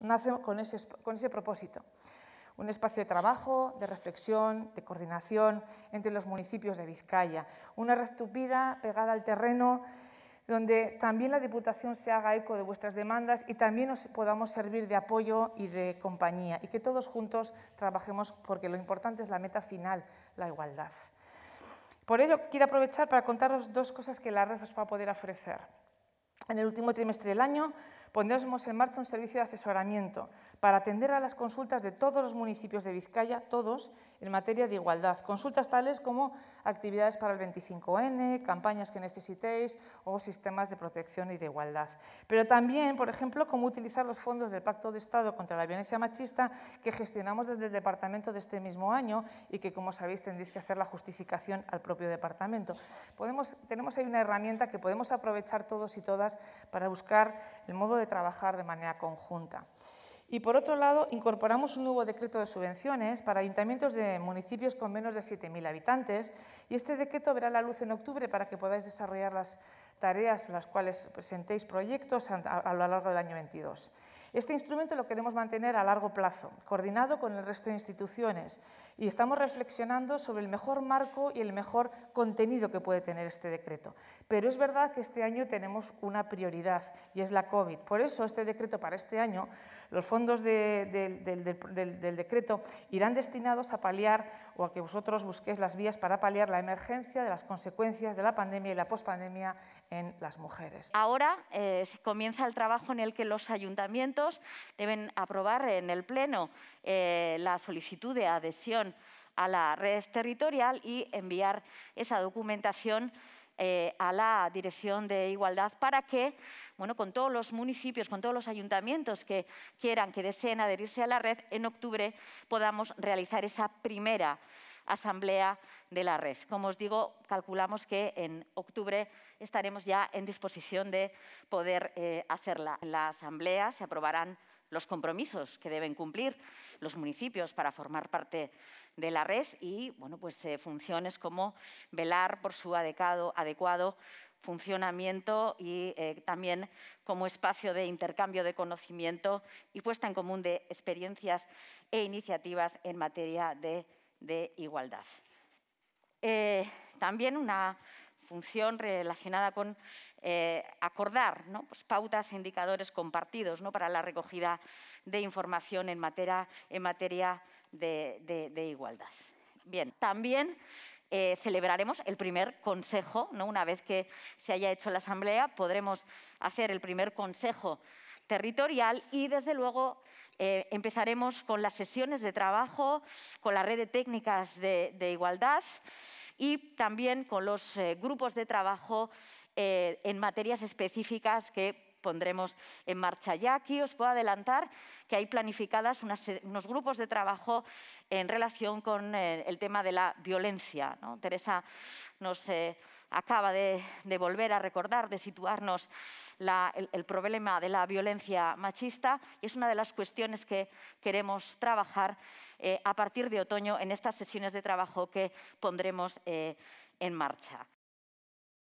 Nace con ese, propósito. Un espacio de trabajo, de reflexión, de coordinación entre los municipios de Vizcaya. Una red tupida pegada al terreno donde también la Diputación se haga eco de vuestras demandas y también nos podamos servir de apoyo y de compañía y que todos juntos trabajemos porque lo importante es la meta final, la igualdad. Por ello, quiero aprovechar para contaros dos cosas que la red os va a poder ofrecer. En el último trimestre del año pondremos en marcha un servicio de asesoramiento para atender a las consultas de todos los municipios de Vizcaya, todos, en materia de igualdad. Consultas tales como actividades para el 25N, campañas que necesitéis o sistemas de protección y de igualdad. Pero también, por ejemplo, cómo utilizar los fondos del Pacto de Estado contra la Violencia Machista que gestionamos desde el Departamento de este mismo año y que, como sabéis, tendréis que hacer la justificación al propio Departamento. Podemos, tenemos ahí una herramienta que podemos aprovechar todos y todas para buscar modo de trabajar de manera conjunta. Y por otro lado, incorporamos un nuevo decreto de subvenciones para ayuntamientos de municipios con menos de 7.000 habitantes y este decreto verá la luz en octubre para que podáis desarrollar las tareas en las cuales presentéis proyectos a lo largo del año 22. Este instrumento lo queremos mantener a largo plazo, coordinado con el resto de instituciones, y estamos reflexionando sobre el mejor marco y el mejor contenido que puede tener este decreto. Pero es verdad que este año tenemos una prioridad, y es la COVID. Por eso este decreto para este año, los fondos del decreto irán destinados a paliar o a que vosotros busquéis las vías para paliar la emergencia de las consecuencias de la pandemia y la pospandemia en las mujeres. Ahora eh, comienza el trabajo en el que los ayuntamientos deben aprobar en el Pleno eh, la solicitud de adhesión a la red territorial y enviar esa documentación eh, a la Dirección de Igualdad para que, bueno, con todos los municipios, con todos los ayuntamientos que quieran, que deseen adherirse a la red, en octubre podamos realizar esa primera asamblea de la red. Como os digo, calculamos que en octubre estaremos ya en disposición de poder hacer eh, hacerla. la asamblea se aprobarán los compromisos que deben cumplir los municipios para formar parte de la red y bueno, pues, eh, funciones como velar por su adecuado, adecuado funcionamiento y eh, también como espacio de intercambio de conocimiento y puesta en común de experiencias e iniciativas en materia de, igualdad. Eh, también una función relacionada con eh, acordar pues pautas e indicadores compartidos para la recogida de información en materia, de, igualdad. Bien, también eh, celebraremos el primer consejo, una vez que se haya hecho la asamblea, podremos hacer el primer consejo territorial y, desde luego, eh, empezaremos con las sesiones de trabajo, con la red de técnicas de igualdad y también con los eh, grupos de trabajo eh, en materias específicas que pondremos en marcha. Ya aquí os puedo adelantar que hay planificadas unos grupos de trabajo en relación con eh, el tema de la violencia. ¿no? Teresa nos acaba de, volver a recordar, de situarnos el, problema de la violencia machista y es una de las cuestiones que queremos trabajar eh, a partir de otoño en estas sesiones de trabajo que pondremos eh, en marcha.